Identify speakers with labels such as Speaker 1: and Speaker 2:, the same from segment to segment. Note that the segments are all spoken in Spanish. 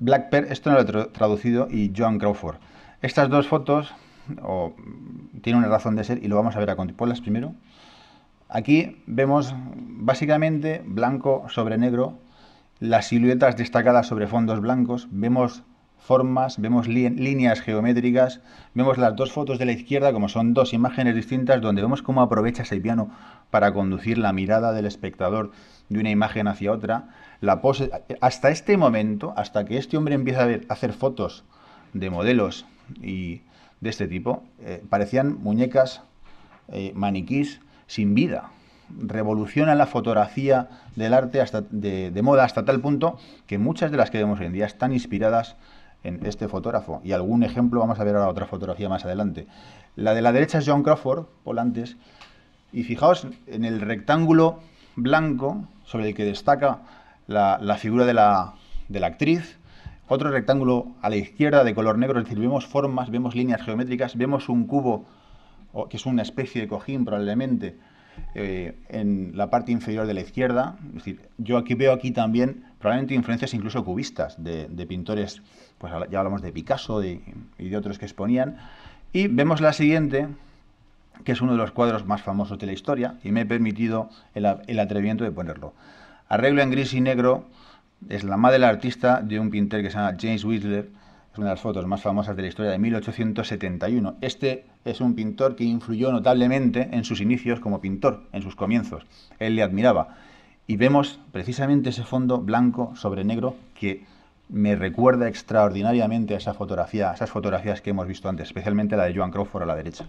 Speaker 1: Black Pearl, esto no lo he traducido, y Joan Crawford. Estas dos fotos o, tienen una razón de ser y lo vamos a ver a continuación. Ponlas primero. Aquí vemos básicamente blanco sobre negro, las siluetas destacadas sobre fondos blancos, vemos formas, vemos líneas geométricas, vemos las dos fotos de la izquierda como son dos imágenes distintas donde vemos cómo aprovecha piano para conducir la mirada del espectador de una imagen hacia otra. La pose, hasta este momento, hasta que este hombre empieza a, hacer fotos de modelos y de este tipo, eh, parecían muñecas, eh, maniquís sin vida revoluciona la fotografía del arte hasta de, de, moda hasta tal punto que muchas de las que vemos hoy en día están inspiradas en este fotógrafo. Y algún ejemplo, vamos a ver ahora otra fotografía más adelante. La de la derecha es John Crawford, volantes y fijaos en el rectángulo blanco sobre el que destaca la, la figura de la, de la actriz, otro rectángulo a la izquierda de color negro, es decir, vemos formas, vemos líneas geométricas, vemos un cubo, que es una especie de cojín probablemente, eh, en la parte inferior de la izquierda. Es decir, yo aquí veo aquí también probablemente influencias incluso cubistas, de, pintores, pues ya hablamos de Picasso y de otros que exponían. Y vemos la siguiente, que es uno de los cuadros más famosos de la historia, y me he permitido el, atrevimiento de ponerlo. Arreglo en gris y negro es la madre del artista de un pintor que se llama James Whistler, es una de las fotos más famosas de la historia de 1871. Este es un pintor que influyó notablemente en sus inicios como pintor, en sus comienzos. Él le admiraba y vemos precisamente ese fondo blanco sobre negro que me recuerda extraordinariamente a esa fotografía, esas fotografías que hemos visto antes, especialmente la de Joan Crawford a la derecha.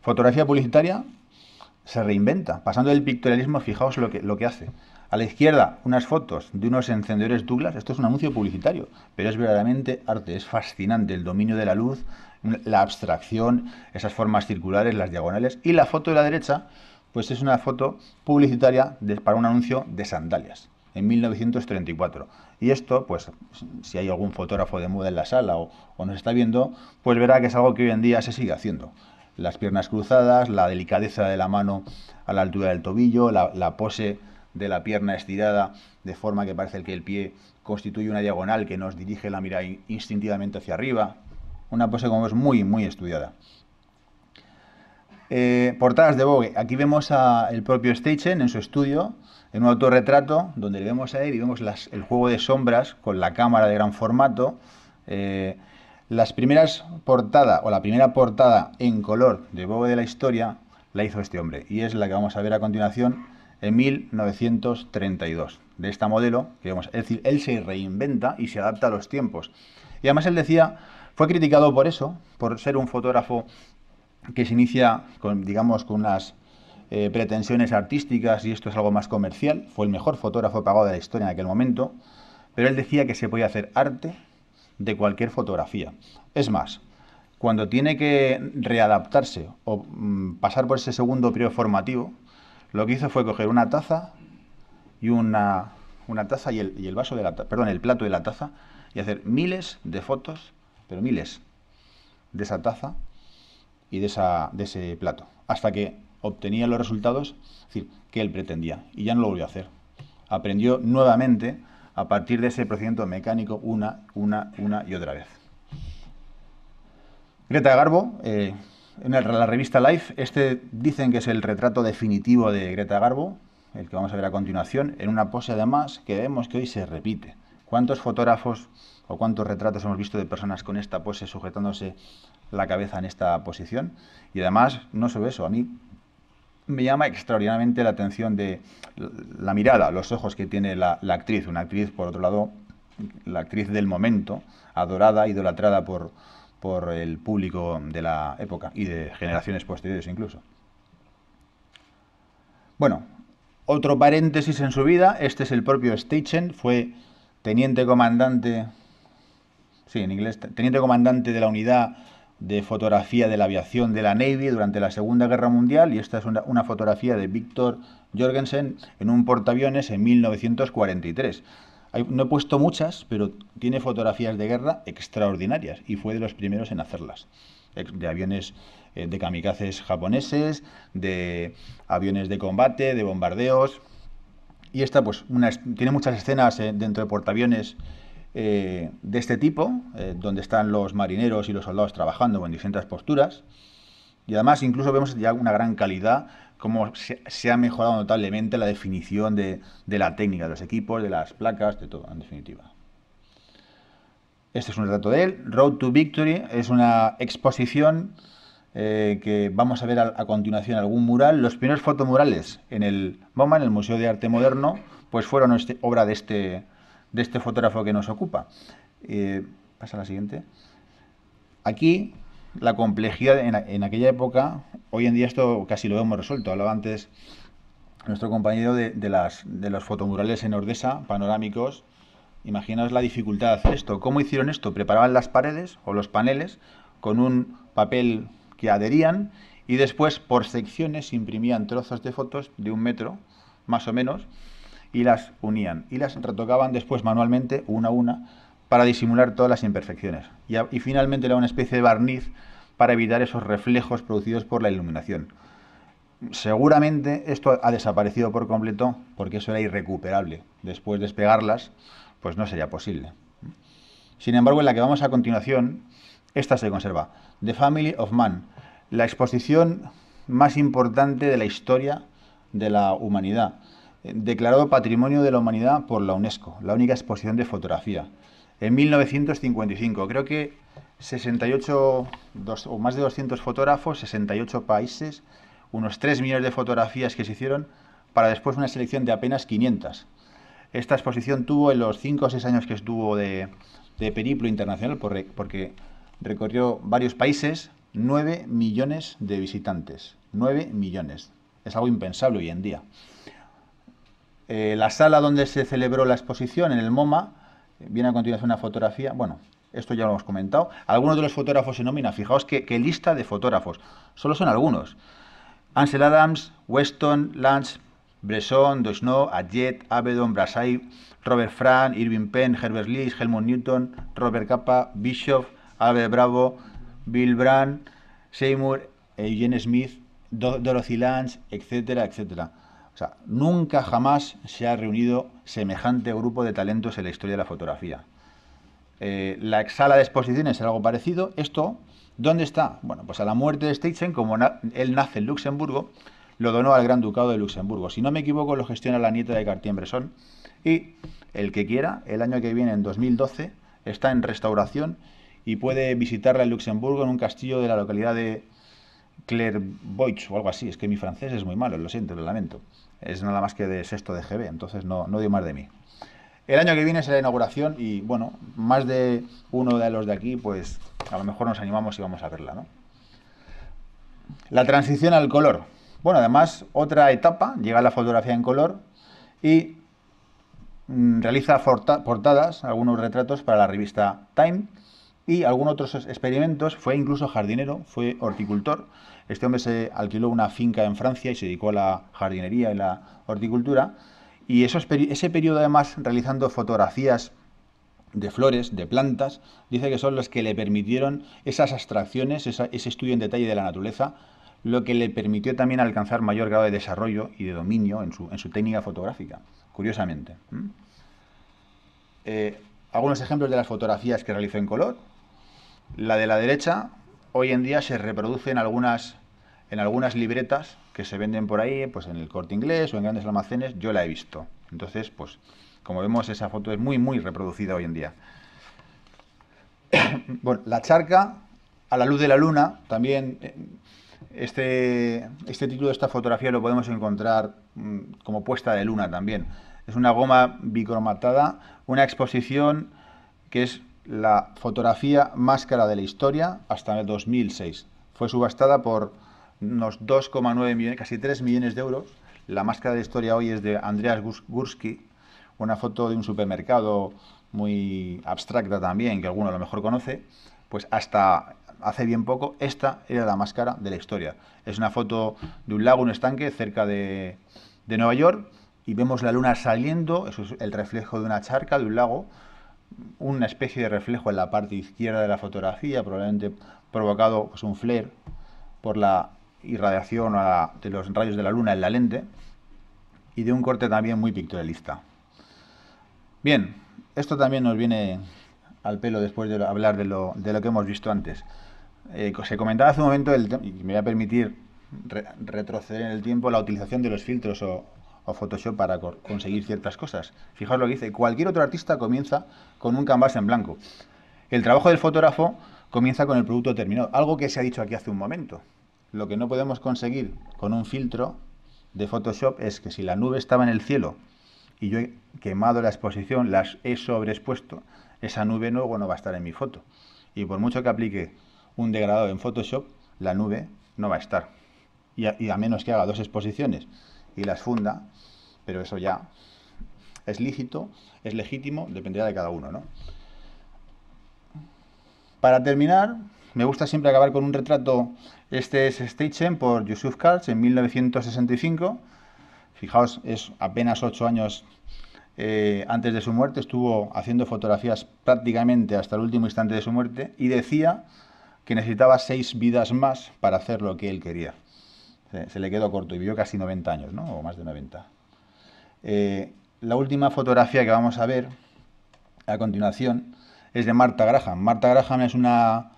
Speaker 1: Fotografía publicitaria se reinventa. Pasando del pictorialismo, fijaos lo que, lo que hace. A la izquierda, unas fotos de unos encendedores Douglas. Esto es un anuncio publicitario, pero es verdaderamente arte. Es fascinante el dominio de la luz, la abstracción, esas formas circulares, las diagonales. Y la foto de la derecha pues es una foto publicitaria para un anuncio de sandalias en 1934. Y esto, pues, si hay algún fotógrafo de moda en la sala o, nos está viendo, pues verá que es algo que hoy en día se sigue haciendo. Las piernas cruzadas, la delicadeza de la mano a la altura del tobillo, la, pose de la pierna estirada de forma que parece que el pie constituye una diagonal que nos dirige la mirada instintivamente hacia arriba. Una pose como es muy, muy estudiada. Eh, portadas de Vogue. Aquí vemos al propio Steichen en su estudio, en un autorretrato, donde le vemos a él y vemos el juego de sombras con la cámara de gran formato. Eh, las primeras portadas, o la primera portada en color de Vogue de la historia, la hizo este hombre. Y es la que vamos a ver a continuación en 1932. De esta modelo, que es decir, él se reinventa y se adapta a los tiempos. Y además él decía, fue criticado por eso, por ser un fotógrafo que se inicia con, digamos, con unas eh, pretensiones artísticas y esto es algo más comercial. Fue el mejor fotógrafo pagado de la historia en aquel momento, pero él decía que se podía hacer arte de cualquier fotografía. Es más, cuando tiene que readaptarse o mm, pasar por ese segundo periodo formativo, lo que hizo fue coger una taza y una, taza y el, vaso de la perdón, el plato de la taza y hacer miles de fotos, pero miles de esa taza y de, esa, de ese plato, hasta que obtenía los resultados decir, que él pretendía, y ya no lo volvió a hacer. Aprendió nuevamente a partir de ese procedimiento mecánico una, una, una y otra vez. Greta Garbo, eh, en la revista Life, este dicen que es el retrato definitivo de Greta Garbo, el que vamos a ver a continuación, en una pose además que vemos que hoy se repite. ¿Cuántos fotógrafos o cuántos retratos hemos visto de personas con esta pose sujetándose la cabeza en esta posición? Y además, no solo eso, a mí me llama extraordinariamente la atención de la mirada, los ojos que tiene la, actriz, una actriz, por otro lado, la actriz del momento, adorada, idolatrada por, por el público de la época y de generaciones posteriores incluso. Bueno, otro paréntesis en su vida, este es el propio Steichen, fue teniente comandante, sí, en inglés, teniente comandante de la unidad de fotografía de la aviación de la Navy durante la Segunda Guerra Mundial y esta es una, fotografía de Víctor Jorgensen en un portaaviones en 1943. no he puesto muchas, pero tiene fotografías de guerra extraordinarias y fue de los primeros en hacerlas. De aviones eh, de kamikazes japoneses, de aviones de combate, de bombardeos, y esta, pues, una, tiene muchas escenas eh, dentro de portaaviones eh, de este tipo, eh, donde están los marineros y los soldados trabajando en distintas posturas. Y además, incluso vemos ya una gran calidad, cómo se, ha mejorado notablemente la definición de, de la técnica, de los equipos, de las placas, de todo, en definitiva. Este es un retrato de él. Road to Victory es una exposición eh, que vamos a ver a, continuación algún mural. Los primeros fotomurales en el MoMA, en el Museo de Arte Moderno, pues fueron este, obra de este, de este fotógrafo que nos ocupa. Eh, pasa la siguiente. Aquí la complejidad en, aquella época, hoy en día esto casi lo hemos resuelto. Hablaba antes nuestro compañero de, las, de los fotomurales en Ordesa, panorámicos. Imaginaos la dificultad de hacer esto. ¿Cómo hicieron esto? Preparaban las paredes o los paneles con un papel que adherían y después por secciones imprimían trozos de fotos de un metro, más o menos, y las unían y las retocaban después manualmente una a una para disimular todas las imperfecciones. Y, finalmente era una especie de barniz para evitar esos reflejos producidos por la iluminación. Seguramente esto ha desaparecido por completo porque eso era irrecuperable. Después de despegarlas, pues no sería posible. Sin embargo, en la que vamos a continuación, esta se conserva. The Family of Man, la exposición más importante de la historia de la humanidad, declarado Patrimonio de la Humanidad por la UNESCO, la única exposición de fotografía. En 1955, creo que 68, o más de 200 fotógrafos, 68 países, unos 3 millones de fotografías que se hicieron, para después una selección de apenas 500. Esta exposición tuvo en los 5 o 6 años que estuvo de, de periplo internacional, porque recorrió varios países, 9 millones de visitantes. 9 millones. Es algo impensable hoy en día. Eh, la sala donde se celebró la exposición, en el MoMA, eh, viene a continuación una fotografía. Bueno, esto ya lo hemos comentado. Algunos de los fotógrafos se nomina. Fijaos qué, lista de fotógrafos. Solo son algunos. Ansel Adams, Weston, Lance, Bresson, Doisneau, Adjet, Abedon, Brassai, Robert Frank, Irving Penn, Herbert Lee, Helmut Newton, Robert Capa, Bischoff. Ave Bravo, Bill Brand, Seymour, Eugene Smith, Dorothy Lange, etcétera, etcétera. O sea, nunca jamás se ha reunido semejante grupo de talentos en la historia de la fotografía. Eh, la sala de exposiciones era algo parecido. Esto, ¿dónde está? Bueno, pues a la muerte de Steichen, como él nace en Luxemburgo, lo donó al Gran Ducado de Luxemburgo. Si no me equivoco, lo gestiona la nieta de Cartier-Bresson. Y el que quiera, el año que viene, en 2012, está en restauración y puede visitarla en Luxemburgo en un castillo de la localidad de Clairvoix o algo así. Es que mi francés es muy malo, lo siento, lo lamento. Es nada más que de sexto de GB, entonces no, no dio más de mí. El año que viene será la inauguración y, bueno, más de uno de los de aquí, pues a lo mejor nos animamos y vamos a verla, ¿no? La transición al color. Bueno, además, otra etapa, llega la fotografía en color y mm, realiza portadas, algunos retratos para la revista Time y algunos otros experimentos. Fue incluso jardinero, fue horticultor. Este hombre se alquiló una finca en Francia y se dedicó a la jardinería y la horticultura. Y eso, ese periodo, además, realizando fotografías de flores, de plantas, dice que son los que le permitieron esas abstracciones, ese estudio en detalle de la naturaleza, lo que le permitió también alcanzar mayor grado de desarrollo y de dominio en su, técnica fotográfica, curiosamente. Eh, algunos ejemplos de las fotografías que realizó en color, la de la derecha hoy en día se reproduce en algunas, en algunas libretas que se venden por ahí, pues en el corte inglés o en grandes almacenes, yo la he visto. Entonces, pues, como vemos, esa foto es muy, muy reproducida hoy en día. la charca a la luz de la luna, también eh, este, este título de esta fotografía lo podemos encontrar mm, como puesta de luna también. Es una goma bicromatada, una exposición que es la fotografía máscara de la historia hasta el 2006. Fue subastada por unos 2,9 millones, casi 3 millones de euros. La máscara de la historia hoy es de Andreas Gursky, una foto de un supermercado muy abstracta también, que alguno a lo mejor conoce, pues hasta hace bien poco esta era la máscara de la historia. Es una foto de un lago, un estanque cerca de, de Nueva York y vemos la luna saliendo, eso es el reflejo de una charca, de un lago, una especie de reflejo en la parte izquierda de la fotografía, probablemente provocado por pues, un flare por la irradiación de los rayos de la luna en la lente y de un corte también muy pictorialista. Bien, esto también nos viene al pelo después de hablar de lo, de lo que hemos visto antes. Eh, se comentaba hace un momento, y me voy a permitir retroceder en el tiempo, la utilización de los filtros o, o Photoshop para conseguir ciertas cosas. Fijaos lo que dice, cualquier otro artista comienza con un canvas en blanco. El trabajo del fotógrafo comienza con el producto terminado, algo que se ha dicho aquí hace un momento. Lo que no podemos conseguir con un filtro de Photoshop es que si la nube estaba en el cielo y yo he quemado la exposición, las he sobreexpuesto, esa nube luego no va a estar en mi foto. Y por mucho que aplique un degradado en Photoshop, la nube no va a estar. y a menos que haga dos exposiciones y las funda, pero eso ya es lícito, es legítimo, dependerá de cada uno, ¿no? Para terminar, me gusta siempre acabar con un retrato. Este es Steichen por Yusuf Karls en 1965. Fijaos, es apenas ocho años eh, antes de su muerte. Estuvo haciendo fotografías prácticamente hasta el último instante de su muerte y decía que necesitaba seis vidas más para hacer lo que él quería se, le quedó corto y vivió casi 90 años, ¿no? O más de 90. Eh, la última fotografía que vamos a ver a continuación es de Marta Graham. Marta Graham es una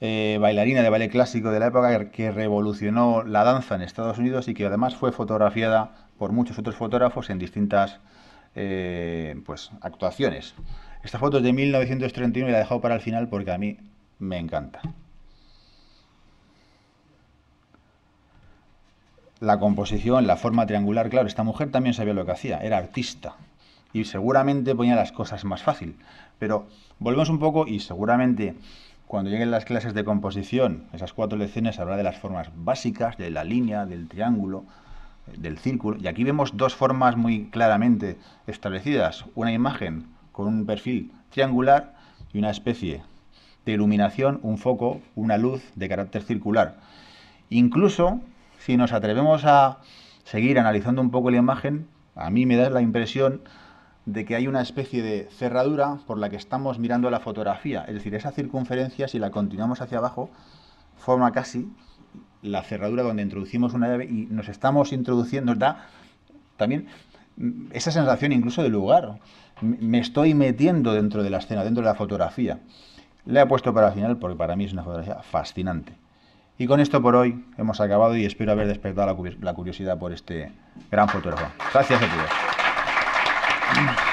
Speaker 1: eh, bailarina de ballet clásico de la época que revolucionó la danza en Estados Unidos y que además fue fotografiada por muchos otros fotógrafos en distintas eh, pues, actuaciones. Esta foto es de 1931 y la he dejado para el final porque a mí me encanta. la composición, la forma triangular, claro, esta mujer también sabía lo que hacía, era artista y seguramente ponía las cosas más fácil. Pero volvemos un poco y seguramente cuando lleguen las clases de composición, esas cuatro lecciones habrá de las formas básicas, de la línea, del triángulo, del círculo. Y aquí vemos dos formas muy claramente establecidas. Una imagen con un perfil triangular y una especie de iluminación, un foco, una luz de carácter circular. Incluso si nos atrevemos a seguir analizando un poco la imagen, a mí me da la impresión de que hay una especie de cerradura por la que estamos mirando la fotografía. Es decir, esa circunferencia, si la continuamos hacia abajo, forma casi la cerradura donde introducimos una llave y nos estamos introduciendo, nos da también esa sensación incluso de lugar. Me estoy metiendo dentro de la escena, dentro de la fotografía. Le he puesto para el final porque para mí es una fotografía fascinante. Y con esto por hoy hemos acabado y espero haber despertado la curiosidad por este gran fotógrafo. Gracias a todos.